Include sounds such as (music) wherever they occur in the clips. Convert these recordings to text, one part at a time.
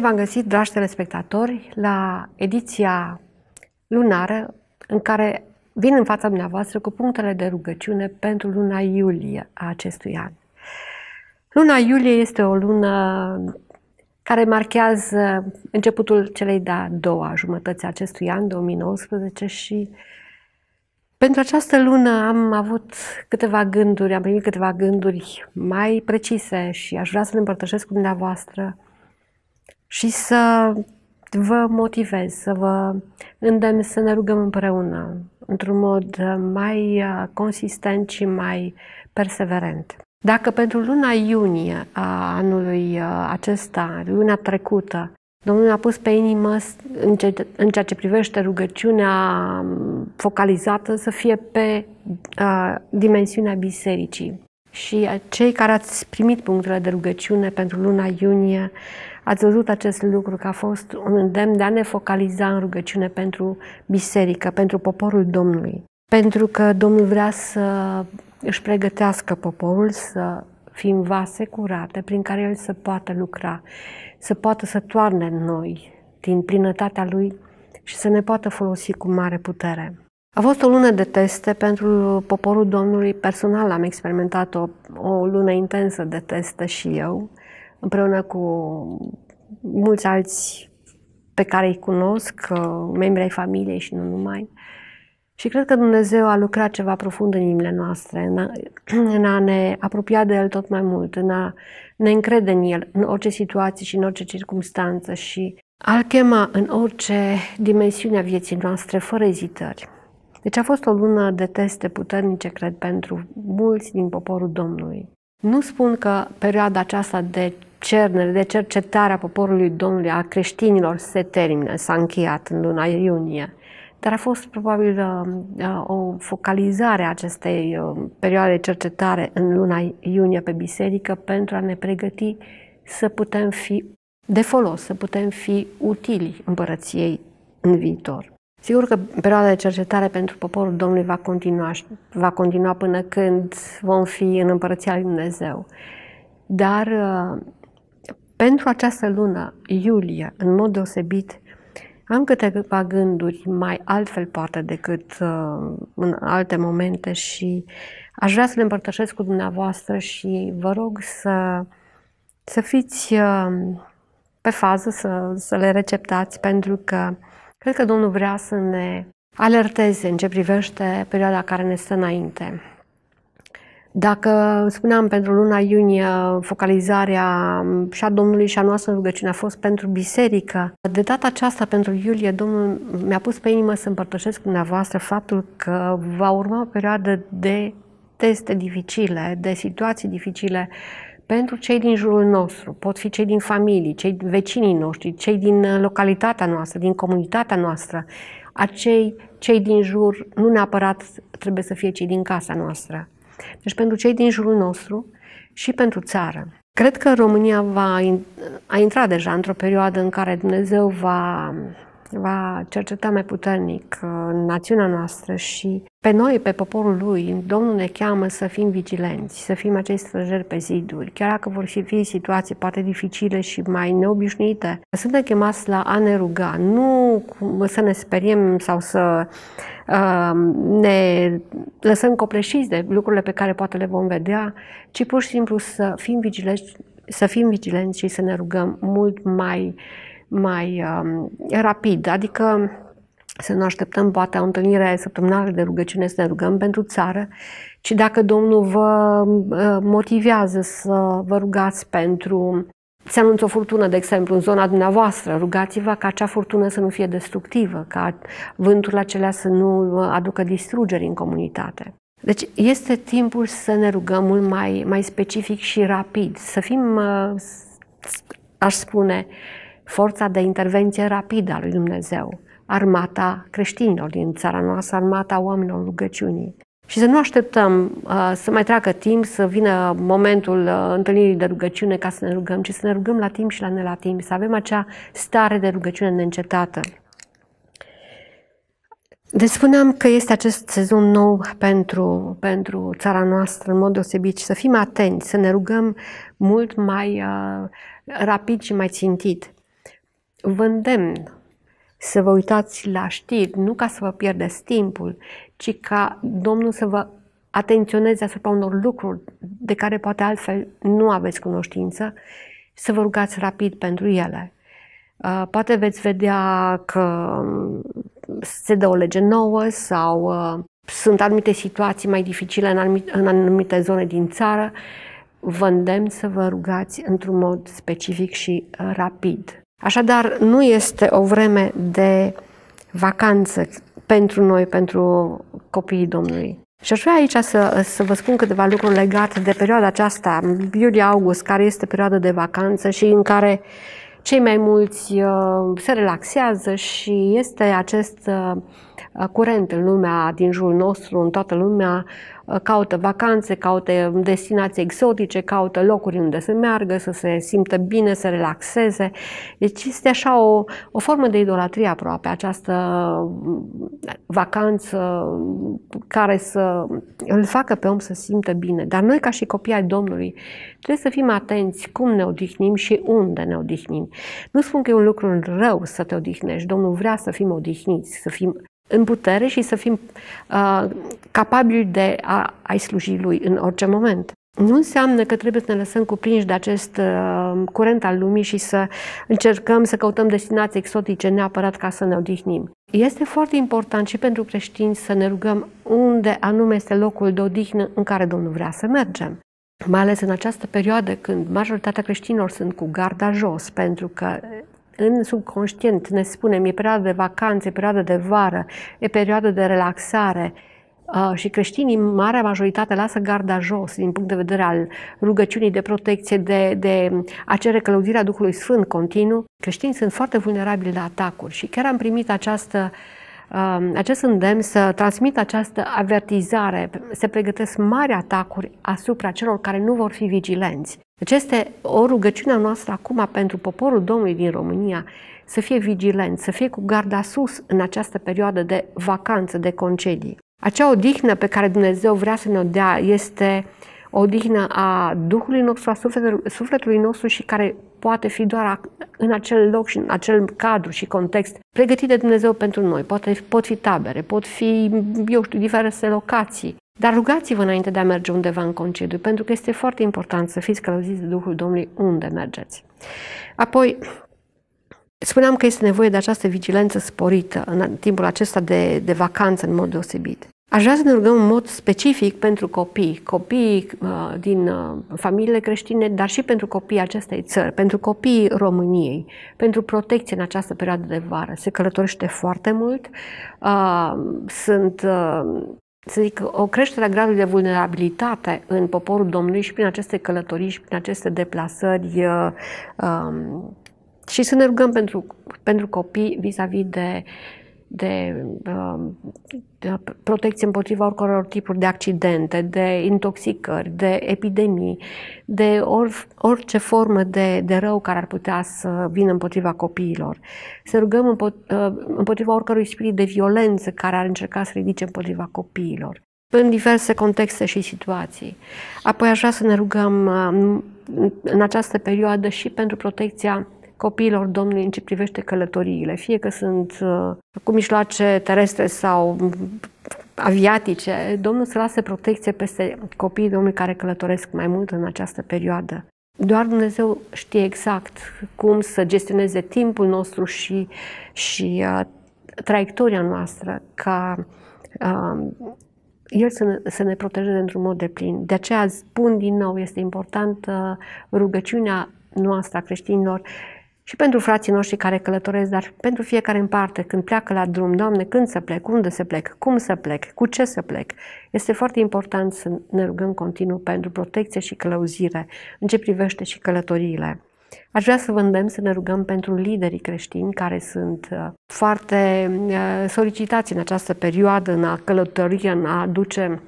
Bine v-am găsit, dragi telespectatori, la ediția lunară în care vin în fața dumneavoastră cu punctele de rugăciune pentru luna iulie a acestui an. Luna iulie este o lună care marchează începutul celei de-a doua jumătăți acestui an, 2019, și pentru această lună am avut câteva gânduri, am primit câteva gânduri mai precise și aș vrea să le împărtășesc cu dumneavoastră și să vă motivez, să vă îndemn să ne rugăm împreună într-un mod uh, mai uh, consistent și mai perseverent. Dacă pentru luna iunie a uh, anului acesta, luna trecută, Domnul a pus pe inimă în ceea ce privește rugăciunea um, focalizată să fie pe a, dimensiunea bisericii. Și cei care ați primit punctele de rugăciune pentru luna iunie, Ați văzut acest lucru că a fost un îndemn de a ne focaliza în rugăciune pentru biserică, pentru poporul Domnului. Pentru că Domnul vrea să își pregătească poporul să fim vase curate prin care El să poată lucra, să poată să toarne în noi din plinătatea Lui și să ne poată folosi cu mare putere. A fost o lună de teste pentru poporul Domnului personal. Am experimentat o, o lună intensă de teste și eu împreună cu mulți alți pe care îi cunosc, membri ai familiei și nu numai. Și cred că Dumnezeu a lucrat ceva profund în inimile noastre, în a, (clears throat) în a ne apropia de El tot mai mult, în a ne încrede în El, în orice situație și în orice circunstanță și a chema în orice dimensiune a vieții noastre, fără ezitări. Deci a fost o lună de teste puternice, cred, pentru mulți din poporul Domnului. Nu spun că perioada aceasta de cernele de cercetare a poporului Domnului, a creștinilor, se termină, s-a încheiat în luna iunie. Dar a fost probabil uh, uh, o focalizare a acestei uh, perioade de cercetare în luna iunie pe biserică pentru a ne pregăti să putem fi de folos, să putem fi utili împărăției în viitor. Sigur că perioada de cercetare pentru poporul Domnului va continua, va continua până când vom fi în Împărăția Lui Dumnezeu. Dar pentru această lună, iulie, în mod deosebit, am câteva gânduri mai altfel poate decât uh, în alte momente și aș vrea să le împărtășesc cu dumneavoastră și vă rog să, să fiți uh, pe fază, să, să le receptați, pentru că cred că Domnul vrea să ne alerteze în ce privește perioada care ne stă înainte. Dacă spuneam pentru luna iunie, focalizarea și a Domnului și a noastră rugăciune a fost pentru biserică, de data aceasta, pentru iulie, Domnul mi-a pus pe inimă să împărtășesc cu dumneavoastră faptul că va urma o perioadă de teste dificile, de situații dificile pentru cei din jurul nostru. Pot fi cei din familii, cei vecinii noștri, cei din uh, localitatea noastră, din comunitatea noastră, acei cei din jur, nu neapărat trebuie să fie cei din casa noastră deci pentru cei din jurul nostru și pentru țară. Cred că România va, a intrat deja într-o perioadă în care Dumnezeu va va cerceta mai puternic uh, națiunea noastră și pe noi, pe poporul lui, Domnul ne cheamă să fim vigilenți, să fim acei străjeri pe ziduri, chiar dacă vor fi situații poate dificile și mai neobișnuite. Suntem chemați la a ne ruga, nu să ne speriem sau să uh, ne lăsăm copleșiți de lucrurile pe care poate le vom vedea, ci pur și simplu să fim vigilenți, să fim vigilenți și să ne rugăm mult mai mai um, rapid, adică să nu așteptăm poate o întâlnire săptămânală de rugăciune să ne rugăm pentru țară, ci dacă Domnul vă uh, motivează să vă rugați pentru se anunță o furtună, de exemplu, în zona dumneavoastră, rugați-vă ca acea furtună să nu fie destructivă, ca vântul acelea să nu uh, aducă distrugeri în comunitate. Deci este timpul să ne rugăm mult mai, mai specific și rapid, să fim, uh, aș spune, forța de intervenție rapidă a lui Dumnezeu, armata creștinilor din țara noastră, armata oamenilor rugăciunii. Și să nu așteptăm uh, să mai treacă timp, să vină momentul uh, întâlnirii de rugăciune ca să ne rugăm, ci să ne rugăm la timp și la ne la timp, să avem acea stare de rugăciune neîncetată. Deci spuneam că este acest sezon nou pentru, pentru țara noastră, în mod deosebit, și să fim atenți, să ne rugăm mult mai uh, rapid și mai țintit vă îndemn să vă uitați la știri, nu ca să vă pierdeți timpul, ci ca Domnul să vă atenționeze asupra unor lucruri de care poate altfel nu aveți cunoștință, să vă rugați rapid pentru ele. Uh, poate veți vedea că um, se dă o lege nouă sau uh, sunt anumite situații mai dificile în anumite, zone din țară. Vă îndemn să vă rugați într-un mod specific și uh, rapid. Așadar, nu este o vreme de vacanță pentru noi, pentru copiii Domnului. Și aș vrea aici să, să vă spun câteva lucruri legate de perioada aceasta, iulie-august, care este perioada de vacanță și în care cei mai mulți uh, se relaxează și este acest uh, curent în lumea din jurul nostru, în toată lumea, caută vacanțe, caută destinații exotice, caută locuri unde să meargă, să se simtă bine, să relaxeze. Deci este așa o, o formă de idolatrie aproape, această mm, vacanță care să îl facă pe om să simtă bine. Dar noi, ca și copii ai Domnului, trebuie să fim atenți cum ne odihnim și unde ne odihnim. Nu spun că e un lucru rău să te odihnești. Domnul vrea să fim odihniți, să fim în putere și să fim uh, capabili de a, a-i sluji lui în orice moment. Nu înseamnă că trebuie să ne lăsăm cuprinși de acest uh, curent al lumii și să încercăm să căutăm destinații exotice neapărat ca să ne odihnim. Este foarte important și pentru creștini să ne rugăm unde anume este locul de odihnă în care Domnul vrea să mergem. Mai ales în această perioadă când majoritatea creștinilor sunt cu garda jos, pentru că în subconștient ne spunem e perioadă de vacanțe, e perioadă de vară, e perioadă de relaxare, uh, și creștinii, marea majoritate, lasă garda jos din punct de vedere al rugăciunii de protecție, de, de a cere călăuzirea Duhului Sfânt continuu. Creștinii sunt foarte vulnerabili la atacuri și chiar am primit această uh, Um, acest îndemn să transmită această avertizare. Se pregătesc mari atacuri asupra celor care nu vor fi vigilenți. Deci este o rugăciune noastră acum pentru poporul Domnului din România să fie vigilent, să fie cu garda sus în această perioadă de vacanță, de concedii. Acea odihnă pe care Dumnezeu vrea să ne-o dea este odihnă a Duhului nostru, a sufletului, sufletului nostru și care poate fi doar în acel loc și în acel cadru și context pregătit de Dumnezeu pentru noi. Poate, pot fi tabere, pot fi, eu știu, diverse locații. Dar rugați-vă înainte de a merge undeva în concediu, pentru că este foarte important să fiți călăuziți de Duhul Domnului unde mergeți. Apoi, Spuneam că este nevoie de această vigilență sporită în timpul acesta de, de vacanță în mod deosebit. Aș vrea să ne rugăm în mod specific pentru copii, uh, din uh, familiile creștine, dar și pentru copiii acestei țări, pentru copiii României, pentru protecție în această perioadă de vară. Se călătorește foarte mult, uh, sunt uh, să zic, o creștere a gradului de vulnerabilitate în poporul Domnului și prin aceste călătorii și prin aceste deplasări um, și să ne rugăm pentru, pentru copii vis-a-vis de uh, de, um, de protecție împotriva oricăror tipuri de accidente, de intoxicări, de epidemii, de or, orice formă de, de rău care ar putea să vină împotriva copiilor. Să rugăm uh, împotriva oricărui spirit de violență care ar încerca să ridice împotriva copiilor în diverse contexte și situații. Apoi aș vrea să ne rugăm uh, în această perioadă și pentru protecția copiilor Domnului în ce privește călătoriile, fie că sunt uh, cu mijloace terestre sau aviatice, Domnul să lase protecție peste copiii Domnului care călătoresc mai mult în această perioadă. Doar Dumnezeu știe exact cum să gestioneze timpul nostru și, și uh, traiectoria noastră ca uh, El să ne, să ne protejeze într-un mod de plin. De aceea spun din nou, este importantă rugăciunea noastră a creștinilor și pentru frații noștri care călătoresc, dar pentru fiecare în parte, când pleacă la drum, Doamne, când să plec, unde să plec, cum să plec, cu ce să plec. Este foarte important să ne rugăm continuu pentru protecție și călăuzire în ce privește și călătoriile. Aș vrea să vă îndemn să ne rugăm pentru liderii creștini care sunt uh, foarte uh, solicitați în această perioadă în a călători, în a aduce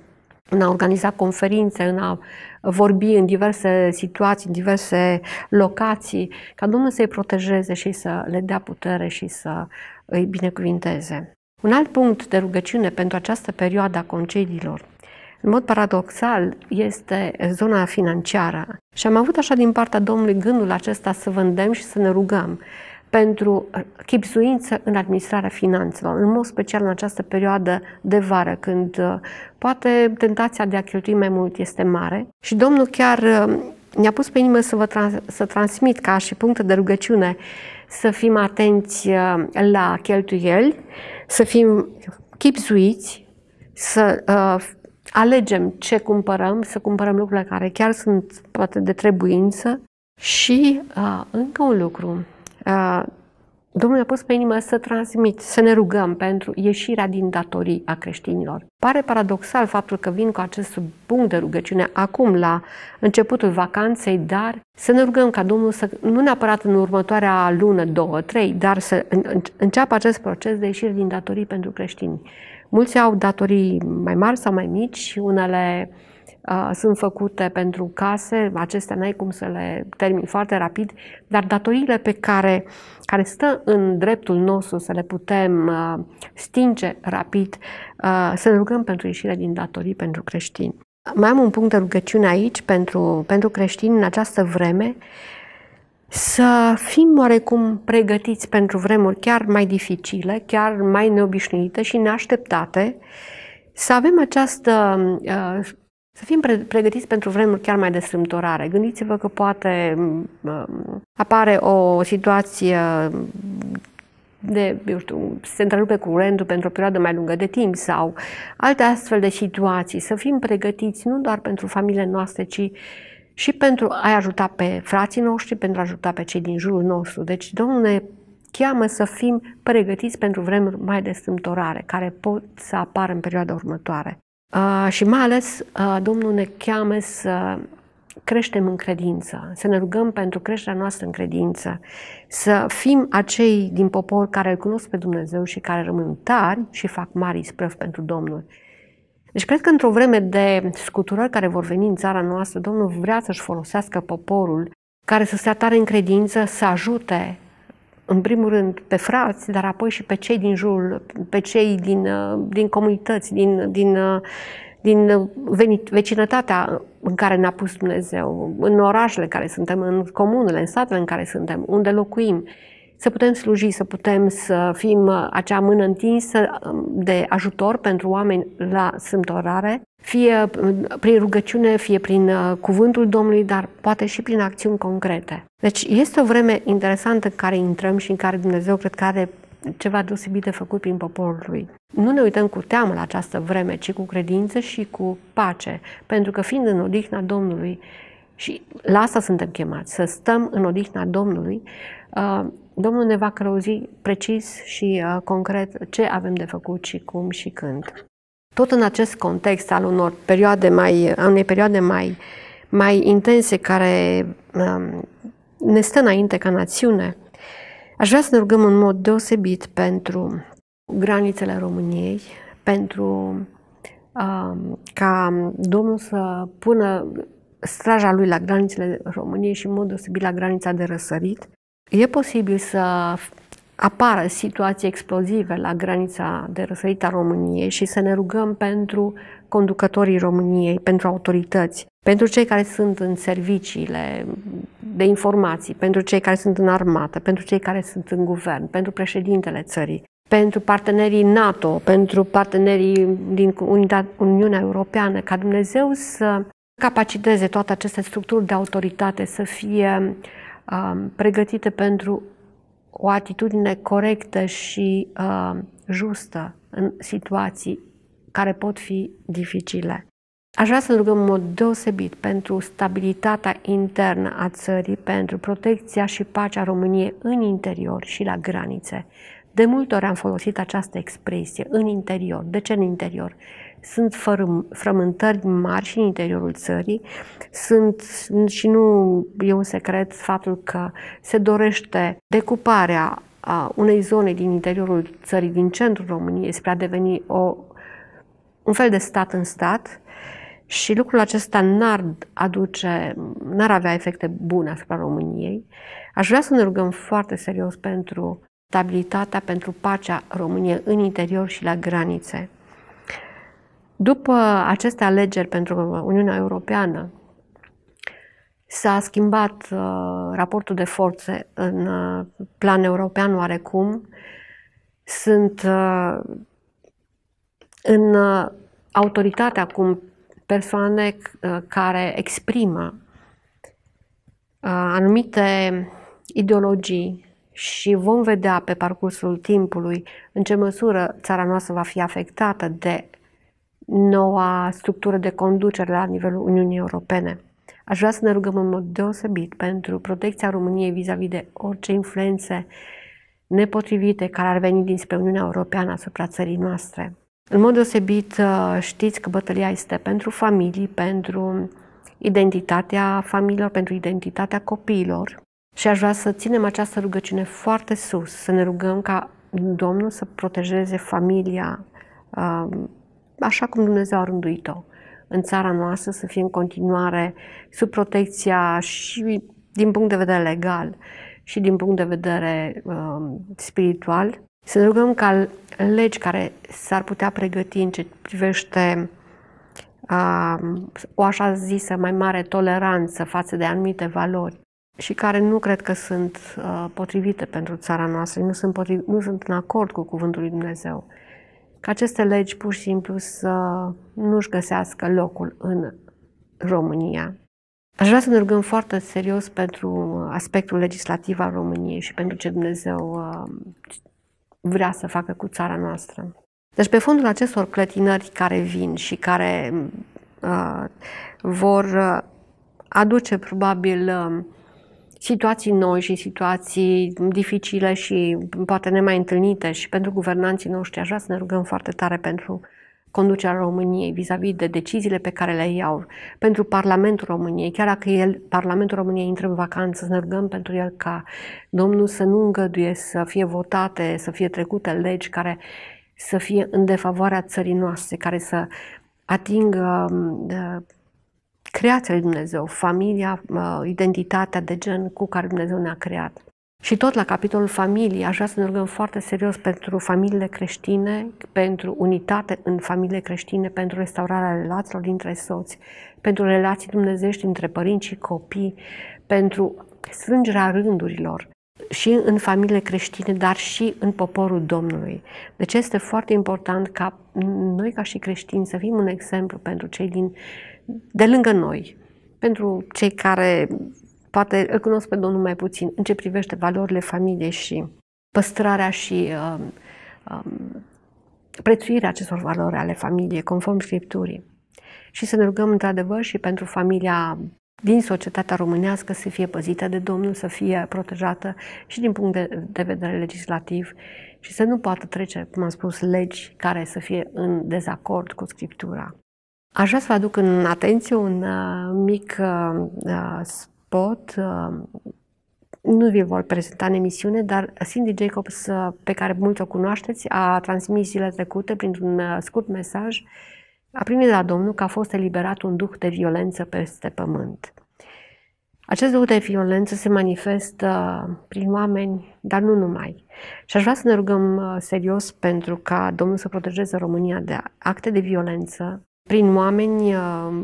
în a organiza conferințe, în a vorbi în diverse situații, în diverse locații, ca Domnul să-i protejeze și să le dea putere și să îi binecuvinteze. Un alt punct de rugăciune pentru această perioadă a concediilor, în mod paradoxal, este zona financiară. Și am avut așa din partea Domnului gândul acesta să vândem și să ne rugăm pentru chipzuință în administrarea finanțelor, în mod special în această perioadă de vară, când uh, poate tentația de a cheltui mai mult este mare. Și Domnul chiar uh, ne-a pus pe inimă să vă trans- să transmit ca și punct de rugăciune să fim atenți uh, la cheltuieli, să fim chipzuiți, să uh, alegem ce cumpărăm, să cumpărăm lucrurile care chiar sunt poate de trebuință și uh, încă un lucru, Domnul a pus pe inimă să transmit, să ne rugăm pentru ieșirea din datorii a creștinilor. Pare paradoxal faptul că vin cu acest punct de rugăciune acum, la începutul vacanței, dar să ne rugăm ca Domnul să, nu neapărat în următoarea lună, două, trei, dar să înceapă acest proces de ieșire din datorii pentru creștini. Mulți au datorii mai mari sau mai mici și unele uh, sunt făcute pentru case, acestea n-ai cum să le termin foarte rapid, dar datoriile pe care, care stă în dreptul nostru să le putem stinge rapid, să ne rugăm pentru ieșire din datorii pentru creștini. Mai am un punct de rugăciune aici pentru, pentru creștini în această vreme, să fim oarecum pregătiți pentru vremuri chiar mai dificile, chiar mai neobișnuite și neașteptate, să avem această uh, să fim pregătiți pentru vremuri chiar mai de strâmtorare. Gândiți-vă că poate apare o situație de, eu știu, se întrerupe curentul pentru o perioadă mai lungă de timp sau alte astfel de situații. Să fim pregătiți nu doar pentru familiile noastre, ci și pentru a ajuta pe frații noștri, pentru a ajuta pe cei din jurul nostru. Deci, Domnul ne cheamă să fim pregătiți pentru vremuri mai de strâmtorare, care pot să apară în perioada următoare și mai ales uh, Domnul ne cheamă să creștem în credință, să ne rugăm pentru creșterea noastră în credință, să fim acei din popor care îl cunosc pe Dumnezeu și care rămân tari și fac mari sprăvi pentru Domnul. Deci cred că într-o vreme de scuturări care vor veni în țara noastră, Domnul vrea să-și folosească poporul care să stea tare în credință, să ajute în primul rând, pe frați, dar apoi și pe cei din jurul, pe cei din, uh, din comunități, din, din, uh, din venit, vecinătatea în care ne-a pus Dumnezeu, în orașele în care suntem, în comunele, în satele în care suntem, unde locuim să putem sluji, să putem să fim uh, acea mână întinsă um, de ajutor pentru oameni la sântorare, fie um, prin rugăciune, fie prin uh, cuvântul Domnului, dar poate și prin acțiuni concrete. Deci este o vreme interesantă în care intrăm și în care Dumnezeu cred că are ceva deosebit de făcut prin poporul lui. Nu ne uităm cu teamă la această vreme, ci cu credință și cu pace, pentru că fiind în odihna Domnului, și la asta suntem chemați, să stăm în odihna Domnului. Uh, Domnul ne va călăuzi precis și uh, concret ce avem de făcut și cum și când. Tot în acest context al unor perioade mai, a unei perioade mai, mai intense care um, ne stă înainte ca națiune, aș vrea să ne rugăm în mod deosebit pentru granițele României, pentru um, ca Domnul să pună straja lui la granițele României și în mod deosebit la granița de răsărit, e posibil să apară situații explozive la granița de răsărit a României și să ne rugăm pentru conducătorii României, pentru autorități, pentru cei care sunt în serviciile de informații, pentru cei care sunt în armată, pentru cei care sunt în guvern, pentru președintele țării, pentru partenerii NATO, pentru partenerii din Uniunea Europeană, ca Dumnezeu să capaciteze toate aceste structuri de autoritate să fie uh, pregătite pentru o atitudine corectă și uh, justă în situații care pot fi dificile. Aș vrea să rugăm în mod deosebit pentru stabilitatea internă a țării, pentru protecția și pacea României în interior și la granițe. De multe ori am folosit această expresie, în interior. De ce în interior? Sunt fărâm, frământări mari și în interiorul țării. Sunt și nu e un secret faptul că se dorește decuparea a unei zone din interiorul țării, din centrul României, spre a deveni o, un fel de stat în stat și lucrul acesta n-ar aduce, n-ar avea efecte bune asupra României. Aș vrea să ne rugăm foarte serios pentru stabilitatea, pentru pacea României în interior și la granițe. După aceste alegeri pentru Uniunea Europeană, s-a schimbat uh, raportul de forțe în uh, plan european oarecum. Sunt uh, în uh, autoritate acum persoane uh, care exprimă uh, anumite ideologii și vom vedea pe parcursul timpului în ce măsură țara noastră va fi afectată de noua structură de conducere la nivelul Uniunii Europene. Aș vrea să ne rugăm în mod deosebit pentru protecția României vis-a-vis de orice influențe nepotrivite care ar veni dinspre Uniunea Europeană asupra țării noastre. În mod deosebit uh, știți că bătălia este pentru familii, pentru identitatea familiilor, pentru identitatea copiilor și aș vrea să ținem această rugăciune foarte sus, să ne rugăm ca Domnul să protejeze familia uh, așa cum Dumnezeu a rânduit-o în țara noastră să fie în continuare sub protecția și din punct de vedere legal și din punct de vedere uh, spiritual. Să ne rugăm ca legi care s-ar putea pregăti în ce privește uh, o așa zisă mai mare toleranță față de anumite valori și care nu cred că sunt uh, potrivite pentru țara noastră, nu sunt, potriv, nu sunt în acord cu Cuvântul lui Dumnezeu ca aceste legi pur și simplu să nu-și găsească locul în România. Aș vrea să ne rugăm foarte serios pentru aspectul legislativ al României și pentru ce Dumnezeu uh, vrea să facă cu țara noastră. Deci, pe fondul acestor clătinări care vin și care uh, vor uh, aduce probabil uh, situații noi și situații dificile și poate nemai întâlnite și pentru guvernanții noștri. Aș vrea să ne rugăm foarte tare pentru conducerea României vis-a-vis -vis de deciziile pe care le iau, pentru Parlamentul României, chiar dacă el, Parlamentul României intră în vacanță, să ne rugăm pentru el ca Domnul să nu îngăduie să fie votate, să fie trecute legi care să fie în defavoarea țării noastre, care să atingă um, creația lui Dumnezeu, familia, identitatea de gen cu care Dumnezeu ne-a creat. Și tot la capitolul familiei, aș vrea să ne rugăm foarte serios pentru familiile creștine, pentru unitate în familiile creștine, pentru restaurarea relațiilor dintre soți, pentru relații dumnezești între părinți și copii, pentru strângerea rândurilor și în familiile creștine, dar și în poporul Domnului. Deci este foarte important ca noi, ca și creștini, să fim un exemplu pentru cei din, de lângă noi, pentru cei care poate îl cunosc pe Domnul mai puțin, în ce privește valorile familiei și păstrarea și um, um, prețuirea acestor valori ale familiei, conform Scripturii. Și să ne rugăm într-adevăr și pentru familia din societatea românească să fie păzită de Domnul, să fie protejată și din punct de, de vedere legislativ și să nu poată trece, cum am spus, legi care să fie în dezacord cu Scriptura. Aș vrea să vă aduc în atenție un uh, mic uh, uh spot. Uh, nu vi-l vor prezenta în emisiune, dar Cindy Jacobs, uh, pe care mulți o cunoașteți, a transmis zile trecute printr-un uh, scurt mesaj uh, a primit de la Domnul că a fost eliberat un duh de violență peste pământ. Acest duh de violență se manifestă prin oameni, dar nu numai. Și aș vrea să ne rugăm uh, serios pentru ca Domnul să protejeze România de acte de violență prin oameni uh,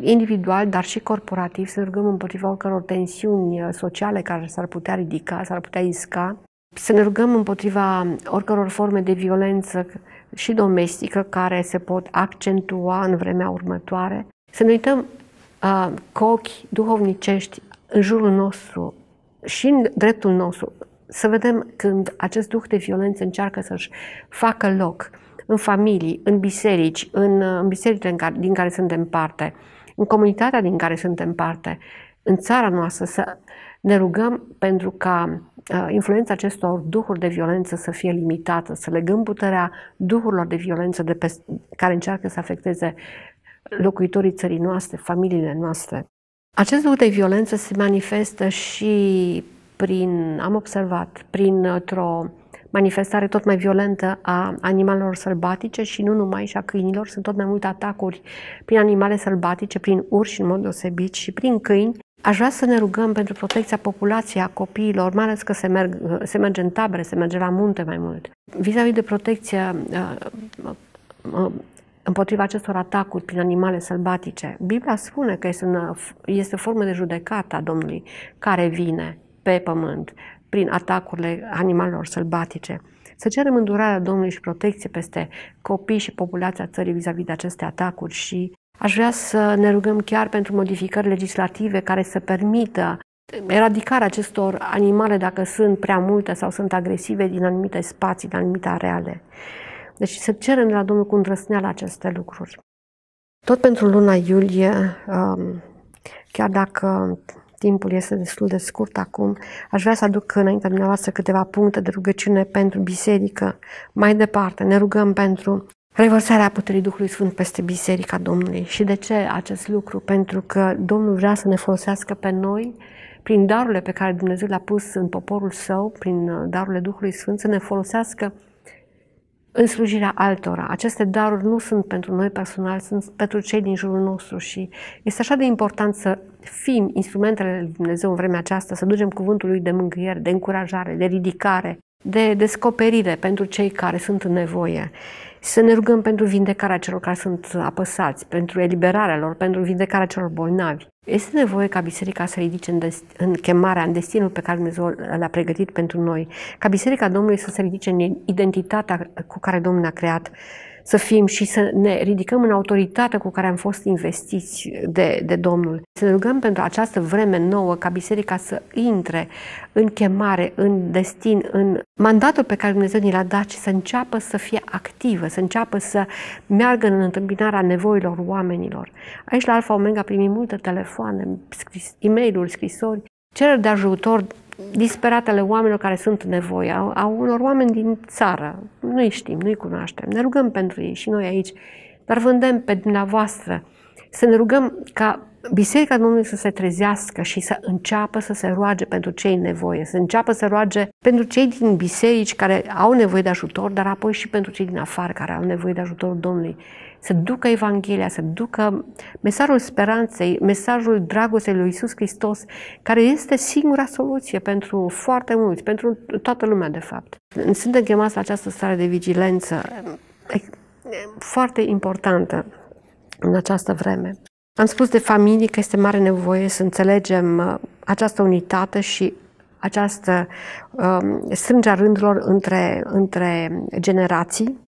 individual, dar și corporativ, să ne rugăm împotriva oricăror tensiuni uh, sociale care s-ar putea ridica, s-ar putea isca, să ne rugăm împotriva oricăror forme de violență și domestică care se pot accentua în vremea următoare. Să ne uităm uh, cu ochi duhovnicești în jurul nostru și în dreptul nostru, să vedem când acest duh de violență încearcă să-și facă loc în familii, în biserici, în, în bisericile în care, din care suntem parte, în comunitatea din care suntem parte, în țara noastră, să ne rugăm pentru ca Uh, influența acestor duhuri de violență să fie limitată, să legăm puterea duhurilor de violență de pe, care încearcă să afecteze locuitorii țării noastre, familiile noastre. Acest lucru de violență se manifestă și prin, am observat, prin o manifestare tot mai violentă a animalelor sălbatice și nu numai, și a câinilor. Sunt tot mai multe atacuri prin animale sălbatice, prin urși în mod deosebit și prin câini. Aș vrea să ne rugăm pentru protecția populației a copiilor, mai ales că se, merg, se merge în tabere, se merge la munte mai mult. Vis-a-vis de protecția uh, uh, împotriva acestor atacuri prin animale sălbatice, Biblia spune că este, în, este o formă de judecată a Domnului care vine pe pământ prin atacurile animalelor sălbatice. Să cerem îndurarea Domnului și protecție peste copii și populația țării vis-a-vis de aceste atacuri și Aș vrea să ne rugăm chiar pentru modificări legislative care să permită eradicarea acestor animale dacă sunt prea multe sau sunt agresive din anumite spații, din anumite areale. Deci să cerem de la Domnul cu îndrăsneală aceste lucruri. Tot pentru luna iulie, um, chiar dacă timpul este destul de scurt acum, aș vrea să aduc înaintea dumneavoastră câteva puncte de rugăciune pentru biserică. Mai departe, ne rugăm pentru revărsarea puterii Duhului Sfânt peste Biserica Domnului. Și de ce acest lucru? Pentru că Domnul vrea să ne folosească pe noi prin darurile pe care Dumnezeu le-a pus în poporul său, prin uh, darurile Duhului Sfânt, să ne folosească în slujirea altora. Aceste daruri nu sunt pentru noi personal, sunt pentru cei din jurul nostru și este așa de important să fim instrumentele lui Dumnezeu în vremea aceasta, să ducem cuvântul lui de mângâiere, de încurajare, de ridicare, de descoperire pentru cei care sunt în nevoie să ne rugăm pentru vindecarea celor care sunt apăsați, pentru eliberarea lor, pentru vindecarea celor bolnavi. Este nevoie ca biserica să ridice în, dest- în chemarea, în destinul pe care Dumnezeu l-a pregătit pentru noi, ca biserica Domnului să se ridice în identitatea cu care Domnul a creat să fim și să ne ridicăm în autoritatea cu care am fost investiți de, de Domnul. Să ne rugăm pentru această vreme nouă ca biserica să intre în chemare, în destin, în mandatul pe care Dumnezeu ni l-a dat și să înceapă să fie activă, să înceapă să meargă în întâmpinarea nevoilor oamenilor. Aici la Alfa Omega primim multe telefoane, scris, e-mail-uri, scrisori cereri de ajutor disperatele oamenilor care sunt în nevoie, au, au unor oameni din țară. Nu-i știm, nu-i cunoaștem. Ne rugăm pentru ei și noi aici, dar vândem pe dumneavoastră să ne rugăm ca Biserica Domnului să se trezească și să înceapă să se roage pentru cei în nevoie, să înceapă să roage pentru cei din biserici care au nevoie de ajutor, dar apoi și pentru cei din afară care au nevoie de ajutorul Domnului să ducă Evanghelia, să ducă mesajul speranței, mesajul dragostei lui Isus Hristos, care este singura soluție pentru foarte mulți, pentru toată lumea, de fapt. Suntem chemați la această stare de vigilență eh, foarte importantă în această vreme. Am spus de familie că este mare nevoie să înțelegem eh, această unitate și această um, eh, strângea rândurilor între, între generații.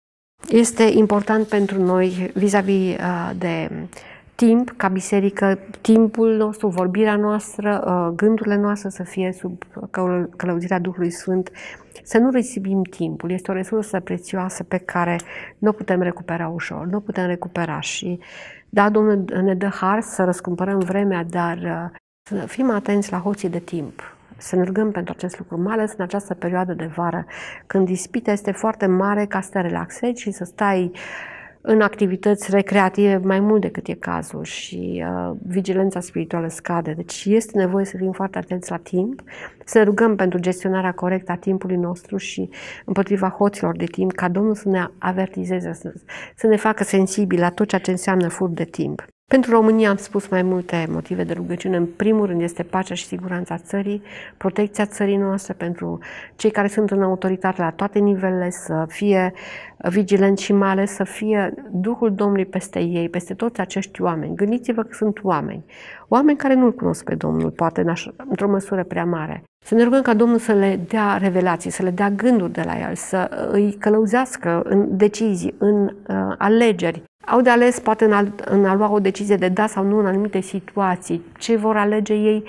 Este important pentru noi vis-a-vis -vis uh, de timp, ca biserică, timpul nostru, vorbirea noastră, uh, gândurile noastre să fie sub călăuzirea Duhului Sfânt, să nu risipim timpul. Este o resursă prețioasă pe care nu o putem recupera ușor, nu o putem recupera și, da, Domnul ne dă har să răscumpărăm vremea, dar uh, să fim atenți la hoții de timp. Să ne rugăm pentru acest lucru, mai ales în această perioadă de vară, când ispita este foarte mare ca să te relaxezi și să stai în activități recreative mai mult decât e cazul și uh, vigilența spirituală scade. Deci este nevoie să fim foarte atenți la timp, să ne rugăm pentru gestionarea corectă a timpului nostru și împotriva hoților de timp, ca Domnul să ne avertizeze, să, să ne facă sensibili la tot ceea ce înseamnă furt de timp. Pentru România am spus mai multe motive de rugăciune. În primul rând este pacea și siguranța țării, protecția țării noastre pentru cei care sunt în autoritate la toate nivelele, să fie vigilenți și mai ales să fie Duhul Domnului peste ei, peste toți acești oameni. Gândiți-vă că sunt oameni, oameni care nu-L cunosc pe Domnul, poate într-o măsură prea mare. Să ne rugăm ca Domnul să le dea revelații, să le dea gânduri de la El, să îi călăuzească în decizii, în uh, alegeri, au de ales poate în a, în a lua o decizie de da sau nu în anumite situații, ce vor alege ei,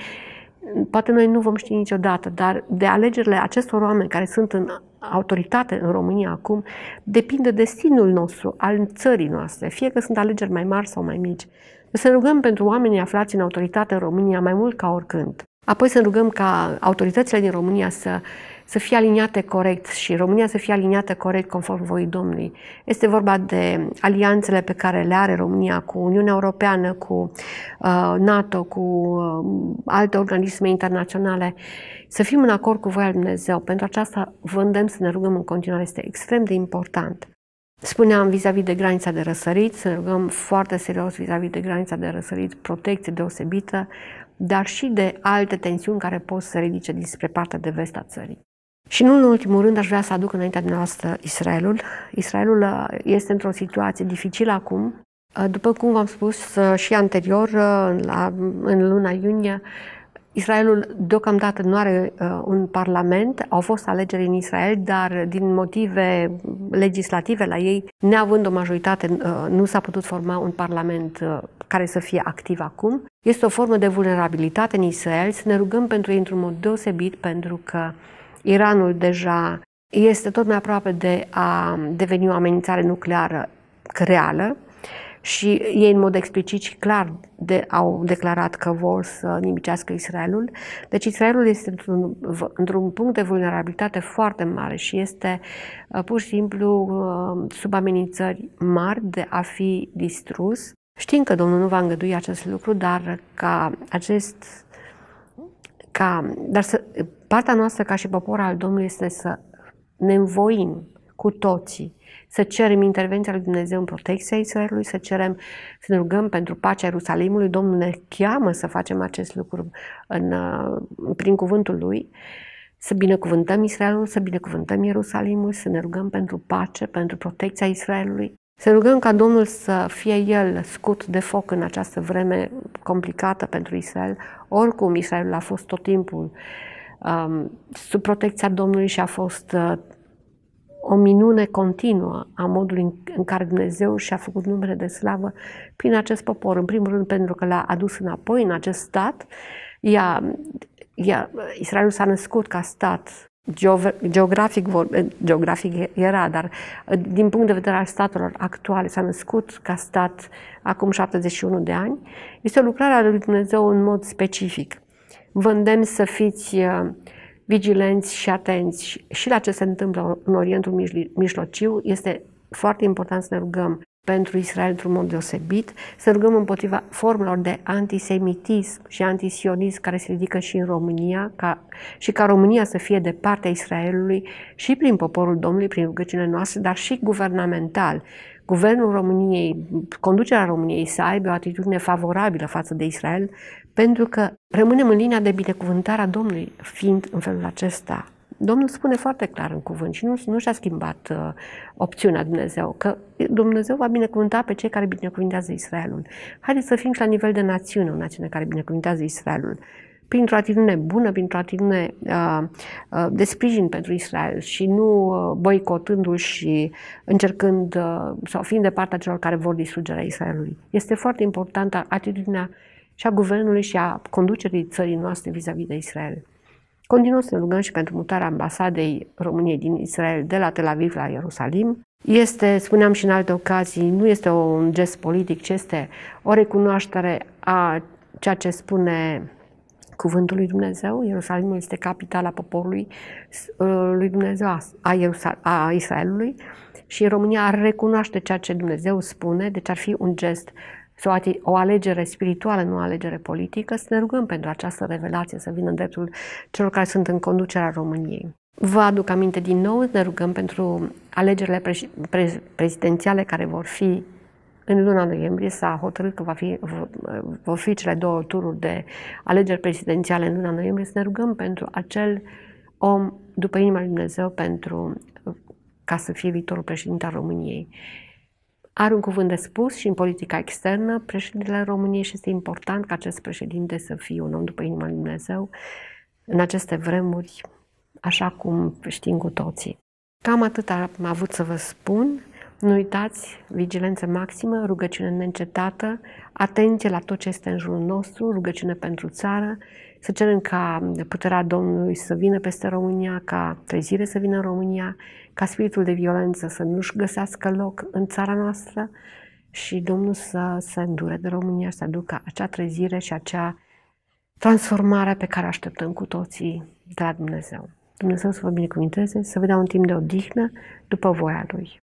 poate noi nu vom ști niciodată, dar de alegerile acestor oameni care sunt în autoritate în România acum, depinde destinul nostru, al țării noastre, fie că sunt alegeri mai mari sau mai mici. Să rugăm pentru oamenii aflați în autoritate în România mai mult ca oricând. Apoi să rugăm ca autoritățile din România să să fie aliniate corect și România să fie aliniată corect conform voii Domnului. Este vorba de alianțele pe care le are România cu Uniunea Europeană, cu uh, NATO, cu uh, alte organisme internaționale. Să fim în acord cu voia Dumnezeu. Pentru aceasta vă îndemn să ne rugăm în continuare. Este extrem de important. Spuneam vis-a-vis de granița de răsărit, să ne rugăm foarte serios vis-a-vis de granița de răsărit, protecție deosebită, dar și de alte tensiuni care pot să ridice dinspre partea de vest a țării. Și nu în ultimul rând aș vrea să aduc înaintea dumneavoastră Israelul. Israelul uh, este într-o situație dificilă acum. Uh, după cum v-am spus uh, și anterior, la, în luna iunie, Israelul deocamdată nu are uh, un parlament, au fost alegeri în Israel, dar din motive legislative la ei, neavând o majoritate, uh, nu s-a putut forma un parlament uh, care să fie activ acum. Este o formă de vulnerabilitate în Israel, să ne rugăm pentru ei într-un mod deosebit, pentru că uh, Iranul deja este tot mai aproape de a deveni o amenințare nucleară reală și ei în mod explicit și clar de, au declarat că vor să nimicească Israelul. Deci Israelul este într-un, într-un punct de vulnerabilitate foarte mare și este uh, pur și simplu uh, sub amenințări mari de a fi distrus. Știm că Domnul nu va îngădui acest lucru, dar ca acest ca, dar să, partea noastră ca și popor al Domnului este să ne învoim cu toții, să cerem intervenția lui Dumnezeu în protecția Israelului, să cerem, să ne rugăm pentru pacea Ierusalimului. Domnul ne cheamă să facem acest lucru în, uh, prin cuvântul Lui, să binecuvântăm Israelul, să binecuvântăm Ierusalimul, să ne rugăm pentru pace, pentru protecția Israelului. Să rugăm ca Domnul să fie El scut de foc în această vreme complicată pentru Israel. Oricum, Israelul a fost tot timpul um, sub protecția Domnului și a fost uh, o minune continuă a modului în care Dumnezeu și-a făcut numele de slavă prin acest popor. În primul rând pentru că l-a adus înapoi în acest stat. Ea, ea, Israelul s-a născut ca stat geografic, geografic era, dar uh, din punct de vedere al statelor actuale, s-a născut ca stat acum 71 de ani, este o lucrare a lui Dumnezeu în mod specific. Vă îndemn să fiți uh, vigilenți și atenți și la ce se întâmplă în Orientul Mijlociu. Este foarte important să ne rugăm pentru Israel într-un mod deosebit, să rugăm împotriva formelor de antisemitism și antisionism care se ridică și în România ca, și ca România să fie de partea Israelului și prin poporul Domnului, prin rugăciunile noastre, dar și guvernamental. Guvernul României, conducerea României să aibă o atitudine favorabilă față de Israel, pentru că rămânem în linia de binecuvântare a Domnului, fiind în felul acesta Domnul spune foarte clar în cuvânt și nu, nu și-a schimbat uh, opțiunea Dumnezeu, că Dumnezeu va binecuvânta pe cei care binecuvintează Israelul. Haideți să fim și la nivel de națiune o națiune care binecuvintează Israelul printr-o atitudine bună, printr-o atitudine uh, uh, de sprijin pentru Israel și nu uh, boicotându-l și încercând uh, sau fiind de partea celor care vor distrugerea Israelului. Este foarte importantă atitudinea și a guvernului și a conducerii țării noastre vis-a-vis de Israel. Continuăm să ne rugăm și pentru mutarea ambasadei României din Israel de la Tel Aviv la Ierusalim. Este, spuneam și în alte ocazii, nu este un gest politic, ci este o recunoaștere a ceea ce spune cuvântul lui Dumnezeu. Ierusalimul este capitala poporului uh, lui Dumnezeu, a, Ierusal- a Israelului. Și România ar recunoaște ceea ce Dumnezeu spune, deci ar fi un gest sau o alegere spirituală, nu o alegere politică, să ne rugăm pentru această revelație să vină în dreptul celor care sunt în conducerea României. Vă aduc aminte din nou, ne rugăm pentru alegerile pre- pre- prezidențiale care vor fi în luna noiembrie s-a hotărât că va fi, vor fi cele două tururi de alegeri prezidențiale în luna noiembrie, să ne rugăm pentru acel om după inima lui Dumnezeu pentru ca să fie viitorul președinte al României are un cuvânt de spus și în politica externă. Președintele României și este important ca acest președinte să fie un om după inima lui Dumnezeu în aceste vremuri, așa cum știm cu toții. Cam atât am avut să vă spun. Nu uitați, vigilență maximă, rugăciune neîncetată, atenție la tot ce este în jurul nostru, rugăciune pentru țară, să cerem ca puterea Domnului să vină peste România, ca trezire să vină în România, ca spiritul de violență să nu-și găsească loc în țara noastră și Domnul să se îndure de România și să aducă acea trezire și acea transformare pe care așteptăm cu toții de la Dumnezeu. Dumnezeu să vă binecuvinteze, să vă dea un timp de odihnă după voia Lui.